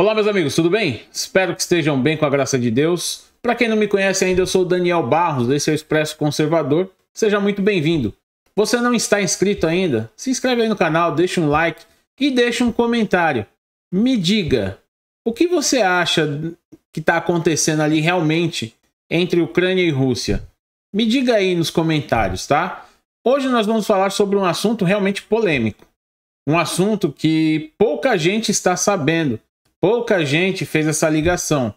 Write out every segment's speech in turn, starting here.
Olá, meus amigos, tudo bem? Espero que estejam bem com a graça de Deus. Para quem não me conhece ainda, eu sou Daniel Barros, esse é o Expresso Conservador. Seja muito bem-vindo. Você não está inscrito ainda? Se inscreve aí no canal, deixa um like e deixa um comentário. Me diga, o que você acha que está acontecendo ali realmente entre Ucrânia e Rússia? Me diga aí nos comentários, tá? Hoje nós vamos falar sobre um assunto realmente polêmico. Um assunto que pouca gente está sabendo Pouca gente fez essa ligação,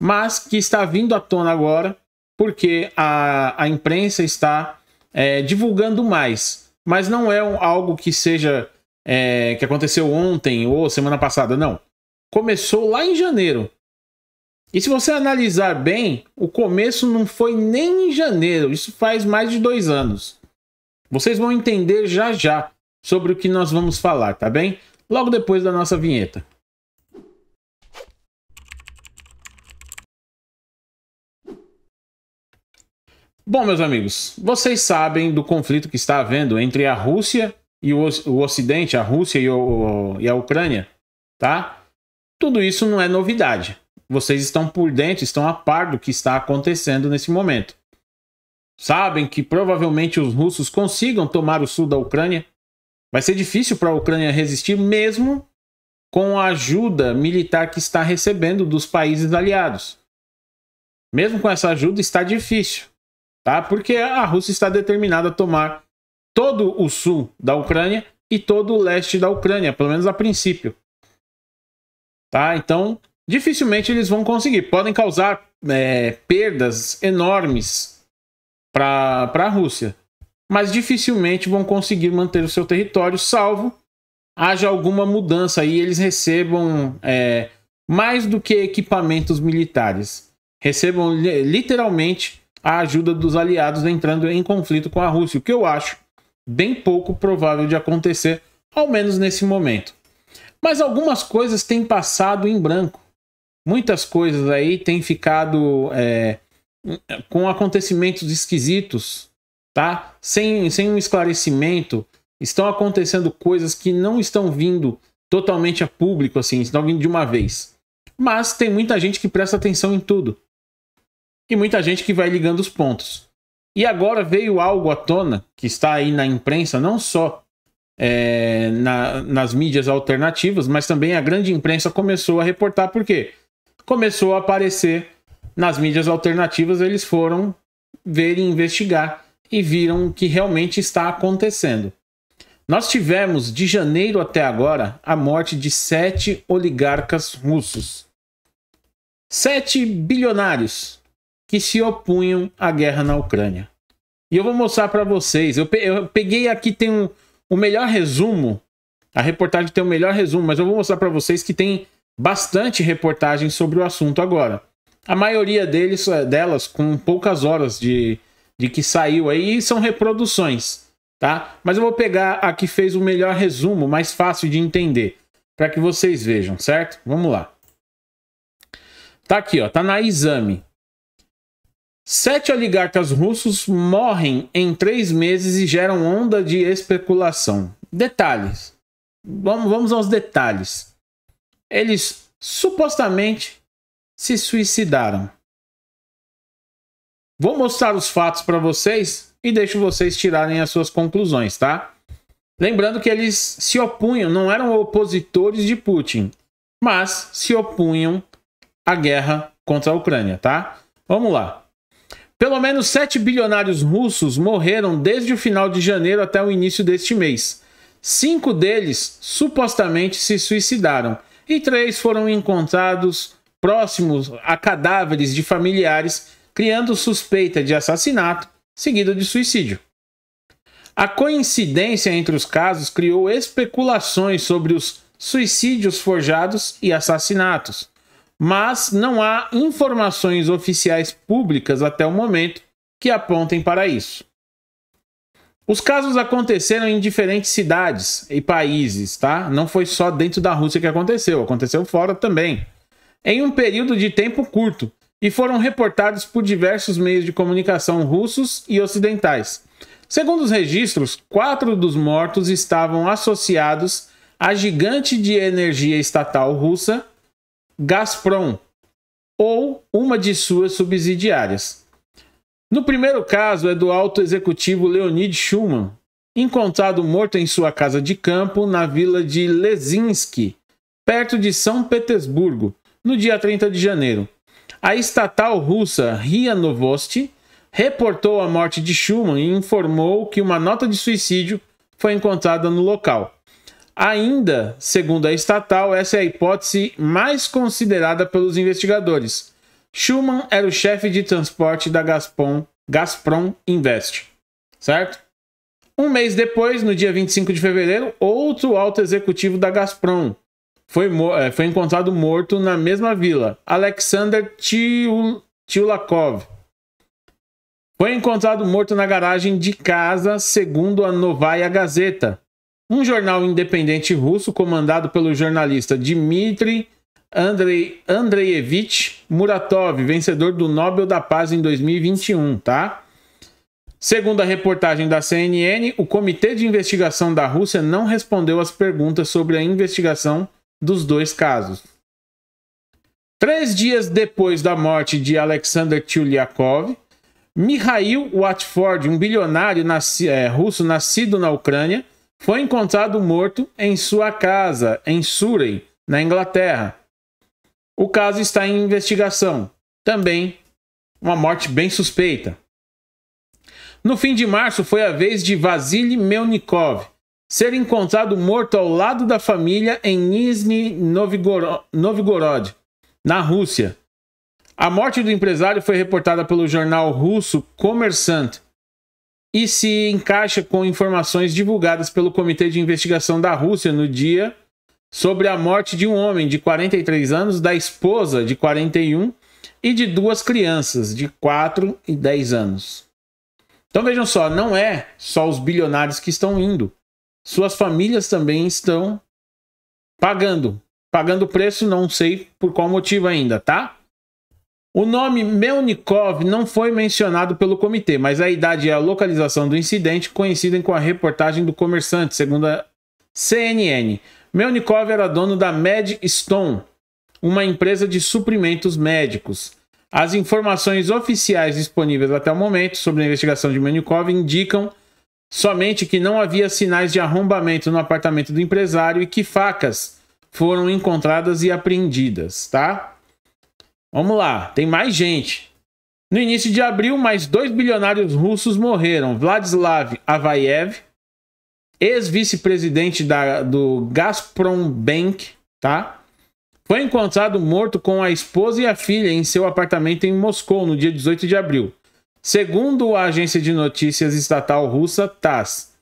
mas que está vindo à tona agora porque a, a imprensa está é, divulgando mais. Mas não é um, algo que seja é, que aconteceu ontem ou semana passada, não. Começou lá em janeiro. E se você analisar bem, o começo não foi nem em janeiro, isso faz mais de dois anos. Vocês vão entender já já sobre o que nós vamos falar, tá bem? Logo depois da nossa vinheta. Bom, meus amigos, vocês sabem do conflito que está havendo entre a Rússia e o, o Ocidente, a Rússia e, o, e a Ucrânia, tá? Tudo isso não é novidade. Vocês estão por dentro, estão a par do que está acontecendo nesse momento. Sabem que provavelmente os russos consigam tomar o sul da Ucrânia. Vai ser difícil para a Ucrânia resistir, mesmo com a ajuda militar que está recebendo dos países aliados. Mesmo com essa ajuda, está difícil tá? Porque a Rússia está determinada a tomar todo o sul da Ucrânia e todo o leste da Ucrânia, pelo menos a princípio. Tá? Então, dificilmente eles vão conseguir. Podem causar é, perdas enormes para a Rússia, mas dificilmente vão conseguir manter o seu território, salvo haja alguma mudança e eles recebam é, mais do que equipamentos militares. Recebam literalmente a ajuda dos aliados entrando em conflito com a Rússia, o que eu acho bem pouco provável de acontecer, ao menos nesse momento. Mas algumas coisas têm passado em branco. Muitas coisas aí têm ficado é, com acontecimentos esquisitos, tá? Sem, sem um esclarecimento. Estão acontecendo coisas que não estão vindo totalmente a público, assim, estão vindo de uma vez. Mas tem muita gente que presta atenção em tudo e muita gente que vai ligando os pontos. E agora veio algo à tona que está aí na imprensa, não só é, na, nas mídias alternativas, mas também a grande imprensa começou a reportar, porque começou a aparecer nas mídias alternativas, eles foram ver e investigar e viram o que realmente está acontecendo. Nós tivemos, de janeiro até agora, a morte de sete oligarcas russos. Sete bilionários que se opunham à guerra na Ucrânia. E eu vou mostrar para vocês. Eu peguei aqui tem um, o um melhor resumo. A reportagem tem o um melhor resumo, mas eu vou mostrar para vocês que tem bastante reportagem sobre o assunto agora. A maioria deles, é, delas com poucas horas de, de que saiu aí são reproduções, tá? Mas eu vou pegar a que fez o melhor resumo, mais fácil de entender, para que vocês vejam, certo? Vamos lá. Tá aqui, ó, tá na Exame. Sete oligarcas russos morrem em três meses e geram onda de especulação. Detalhes. Vamos, vamos aos detalhes. Eles supostamente se suicidaram. Vou mostrar os fatos para vocês e deixo vocês tirarem as suas conclusões, tá? Lembrando que eles se opunham, não eram opositores de Putin, mas se opunham à guerra contra a Ucrânia, tá? Vamos lá. Pelo menos 7 bilionários russos morreram desde o final de janeiro até o início deste mês. Cinco deles supostamente se suicidaram e três foram encontrados próximos a cadáveres de familiares, criando suspeita de assassinato seguido de suicídio. A coincidência entre os casos criou especulações sobre os suicídios forjados e assassinatos mas não há informações oficiais públicas até o momento que apontem para isso. Os casos aconteceram em diferentes cidades e países, tá? Não foi só dentro da Rússia que aconteceu, aconteceu fora também. Em um período de tempo curto, e foram reportados por diversos meios de comunicação russos e ocidentais. Segundo os registros, quatro dos mortos estavam associados à gigante de energia estatal russa Gazprom ou uma de suas subsidiárias. No primeiro caso, é do alto executivo Leonid Schumann, encontrado morto em sua casa de campo na vila de Lesinski, perto de São Petersburgo, no dia 30 de janeiro. A estatal russa Ria Novosti reportou a morte de Schumann e informou que uma nota de suicídio foi encontrada no local. Ainda, segundo a estatal, essa é a hipótese mais considerada pelos investigadores. Schumann era o chefe de transporte da Gazprom, Gazprom Invest, certo? Um mês depois, no dia 25 de fevereiro, outro alto executivo da Gazprom foi, eh, foi encontrado morto na mesma vila, Alexander Tchulakov. Foi encontrado morto na garagem de casa, segundo a Novaya Gazeta, um jornal independente russo comandado pelo jornalista Dmitry Andrei, Andreevich Muratov, vencedor do Nobel da Paz em 2021, tá? Segundo a reportagem da CNN, o Comitê de Investigação da Rússia não respondeu às perguntas sobre a investigação dos dois casos. Três dias depois da morte de Alexander Tchulyakov, Mikhail Watford, um bilionário nasci, é, russo nascido na Ucrânia, foi encontrado morto em sua casa, em Surrey, na Inglaterra. O caso está em investigação. Também uma morte bem suspeita. No fim de março foi a vez de Vasily Melnikov ser encontrado morto ao lado da família em Nizhny Novgorod, na Rússia. A morte do empresário foi reportada pelo jornal russo Kommersant e se encaixa com informações divulgadas pelo Comitê de Investigação da Rússia no dia sobre a morte de um homem de 43 anos, da esposa de 41 e de duas crianças de 4 e 10 anos. Então vejam só, não é só os bilionários que estão indo. Suas famílias também estão pagando. Pagando preço, não sei por qual motivo ainda, tá? O nome Melnikov não foi mencionado pelo comitê, mas a idade e a localização do incidente coincidem com a reportagem do comerciante, segundo a CNN. Melnikov era dono da Medstone, uma empresa de suprimentos médicos. As informações oficiais disponíveis até o momento sobre a investigação de Melnikov indicam somente que não havia sinais de arrombamento no apartamento do empresário e que facas foram encontradas e apreendidas, tá? Vamos lá, tem mais gente. No início de abril, mais dois bilionários russos morreram: Vladislav Avayev, ex-vice-presidente do Gazprom Bank, tá? Foi encontrado morto com a esposa e a filha em seu apartamento em Moscou no dia 18 de abril. Segundo a agência de notícias estatal russa TASS,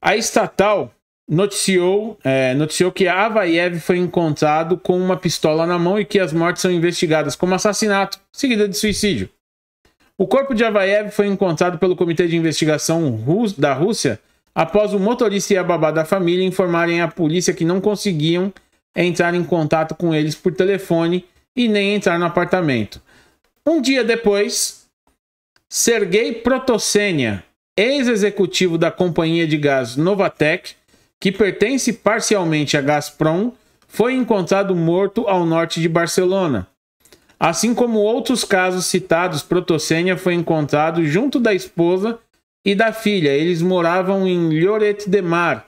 a estatal noticiou, é, noticiou que Avayev foi encontrado com uma pistola na mão e que as mortes são investigadas como assassinato, seguida de suicídio. O corpo de Avayev foi encontrado pelo Comitê de Investigação da Rússia após o motorista e a babá da família informarem à polícia que não conseguiam entrar em contato com eles por telefone e nem entrar no apartamento. Um dia depois, Sergei Protosenia, ex-executivo da companhia de gás Novatec, que pertence parcialmente a Gazprom, foi encontrado morto ao norte de Barcelona. Assim como outros casos citados, Protosênia foi encontrado junto da esposa e da filha. Eles moravam em Lloret de Mar,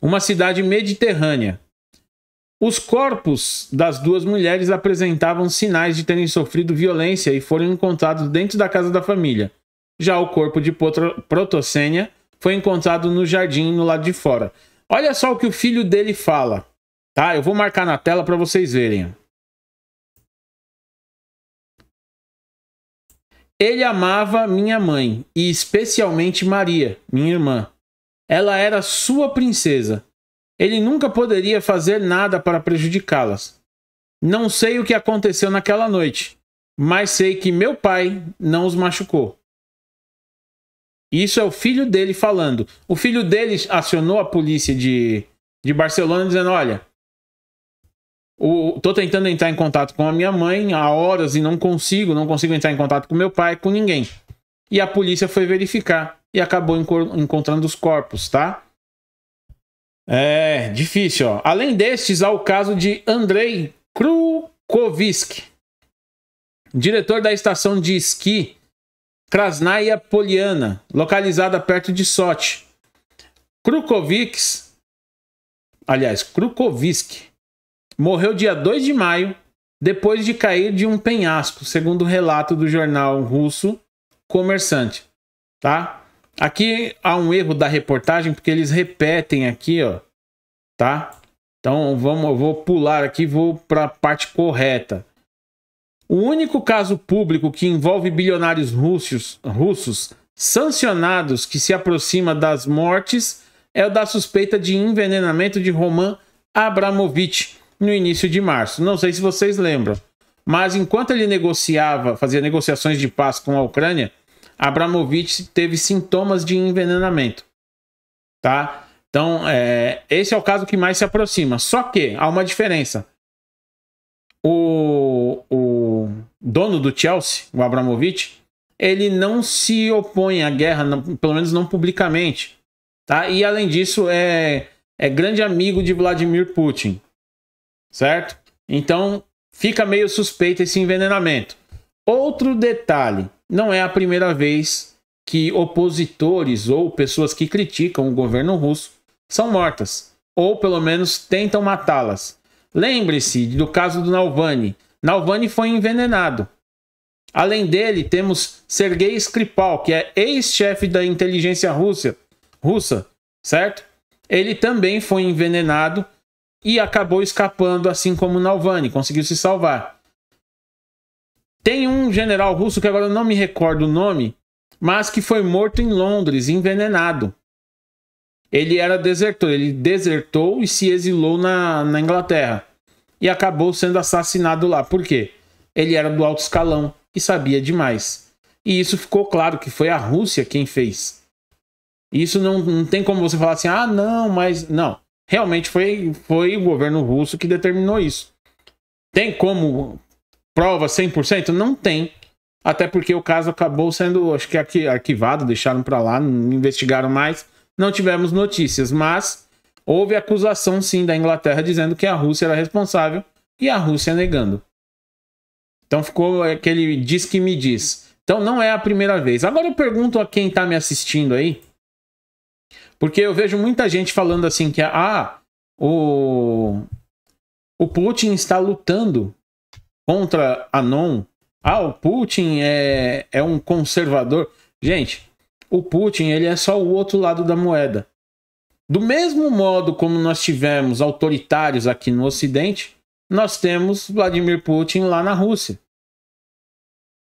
uma cidade mediterrânea. Os corpos das duas mulheres apresentavam sinais de terem sofrido violência e foram encontrados dentro da casa da família. Já o corpo de Protosênia foi encontrado no jardim no lado de fora. Olha só o que o filho dele fala, tá? Eu vou marcar na tela para vocês verem. Ele amava minha mãe e especialmente Maria, minha irmã. Ela era sua princesa. Ele nunca poderia fazer nada para prejudicá-las. Não sei o que aconteceu naquela noite, mas sei que meu pai não os machucou. Isso é o filho dele falando. O filho dele acionou a polícia de, de Barcelona dizendo: Olha, o, tô tentando entrar em contato com a minha mãe há horas e não consigo, não consigo entrar em contato com meu pai, com ninguém. E a polícia foi verificar e acabou encontrando os corpos, tá? É, difícil, ó. Além destes, há o caso de Andrei Krukovski, diretor da estação de esqui Krasnaya Poliana, localizada perto de Sochi. Krukovics, aliás, Krukovisk, morreu dia 2 de maio depois de cair de um penhasco, segundo o relato do jornal russo Comerçante, tá? Aqui há um erro da reportagem porque eles repetem aqui, ó, tá? Então vamos, eu vou pular aqui, vou para a parte correta. O único caso público que envolve bilionários russos, russos sancionados que se aproxima das mortes é o da suspeita de envenenamento de Roman Abramovich no início de março. Não sei se vocês lembram, mas enquanto ele negociava, fazia negociações de paz com a Ucrânia, Abramovich teve sintomas de envenenamento, tá? Então, é, esse é o caso que mais se aproxima. Só que há uma diferença. o, o dono do Chelsea, o Abramovich, ele não se opõe à guerra, não, pelo menos não publicamente. Tá? E além disso, é, é grande amigo de Vladimir Putin. Certo? Então fica meio suspeito esse envenenamento. Outro detalhe: não é a primeira vez que opositores ou pessoas que criticam o governo russo são mortas, ou pelo menos tentam matá-las. Lembre-se do caso do Navalny. Nalvani foi envenenado. Além dele, temos Sergei Skripal, que é ex-chefe da inteligência russa, russa, certo? Ele também foi envenenado e acabou escapando, assim como Nalvani, conseguiu se salvar. Tem um general russo que agora eu não me recordo o nome, mas que foi morto em Londres, envenenado. Ele era desertor, ele desertou e se exilou na, na Inglaterra e acabou sendo assassinado lá. Por quê? Ele era do alto escalão e sabia demais. E isso ficou claro que foi a Rússia quem fez. Isso não, não tem como você falar assim, ah, não, mas. Não. Realmente foi, foi o governo russo que determinou isso. Tem como prova 100%? Não tem. Até porque o caso acabou sendo, acho que arquivado, deixaram para lá, não investigaram mais, não tivemos notícias, mas Houve acusação sim da Inglaterra dizendo que a Rússia era responsável e a Rússia negando. Então ficou aquele diz que me diz. Então não é a primeira vez. Agora eu pergunto a quem está me assistindo aí, porque eu vejo muita gente falando assim que ah, o o Putin está lutando contra a non. Ah, o Putin é, é um conservador. Gente, o Putin ele é só o outro lado da moeda. Do mesmo modo como nós tivemos autoritários aqui no Ocidente, nós temos Vladimir Putin lá na Rússia,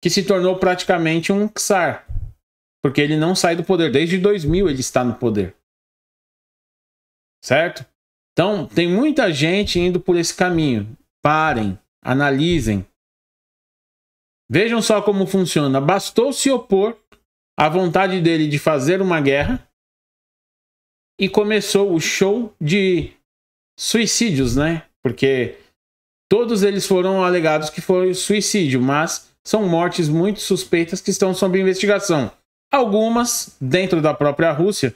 que se tornou praticamente um czar, porque ele não sai do poder. Desde 2000 ele está no poder. Certo? Então, tem muita gente indo por esse caminho. Parem, analisem. Vejam só como funciona. Bastou se opor à vontade dele de fazer uma guerra e começou o show de suicídios, né? Porque todos eles foram alegados que foi suicídio, mas são mortes muito suspeitas que estão sob investigação. Algumas dentro da própria Rússia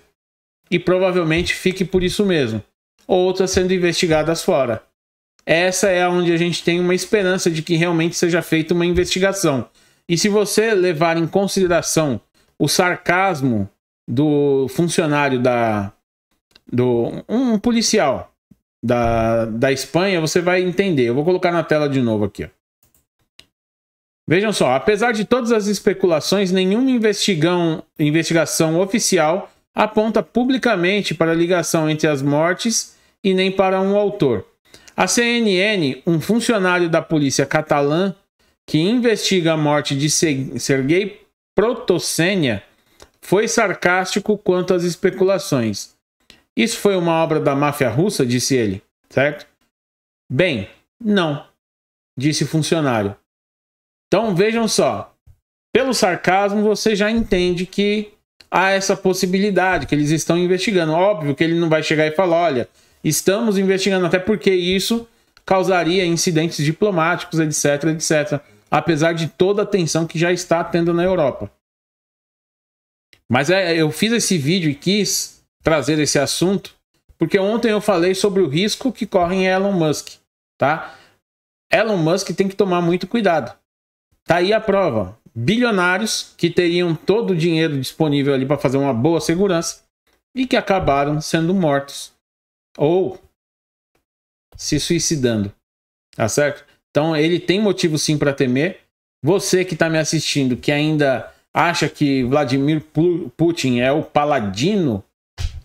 e provavelmente fique por isso mesmo. Outras sendo investigadas fora. Essa é onde a gente tem uma esperança de que realmente seja feita uma investigação. E se você levar em consideração o sarcasmo do funcionário da do um policial da, da Espanha, você vai entender. Eu vou colocar na tela de novo aqui. Ó. Vejam só, apesar de todas as especulações, nenhuma investigação oficial aponta publicamente para a ligação entre as mortes e nem para um autor. A CNN, um funcionário da polícia catalã que investiga a morte de Sergei Protosenia, foi sarcástico quanto às especulações. Isso foi uma obra da máfia russa, disse ele, certo? Bem, não, disse o funcionário. Então vejam só, pelo sarcasmo você já entende que há essa possibilidade, que eles estão investigando. Óbvio que ele não vai chegar e falar: olha, estamos investigando, até porque isso causaria incidentes diplomáticos, etc, etc. Apesar de toda a tensão que já está tendo na Europa. Mas é, eu fiz esse vídeo e quis trazer esse assunto, porque ontem eu falei sobre o risco que correm Elon Musk, tá? Elon Musk tem que tomar muito cuidado. Tá aí a prova. Bilionários que teriam todo o dinheiro disponível ali para fazer uma boa segurança e que acabaram sendo mortos ou se suicidando. Tá certo? Então ele tem motivo sim para temer. Você que está me assistindo, que ainda acha que Vladimir Putin é o paladino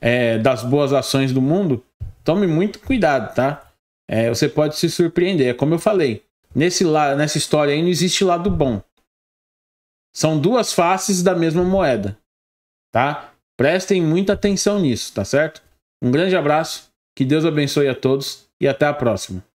é, das boas ações do mundo, tome muito cuidado, tá? É, você pode se surpreender. É como eu falei, nesse lado, nessa história aí não existe lado bom. São duas faces da mesma moeda, tá? Prestem muita atenção nisso, tá certo? Um grande abraço, que Deus abençoe a todos e até a próxima.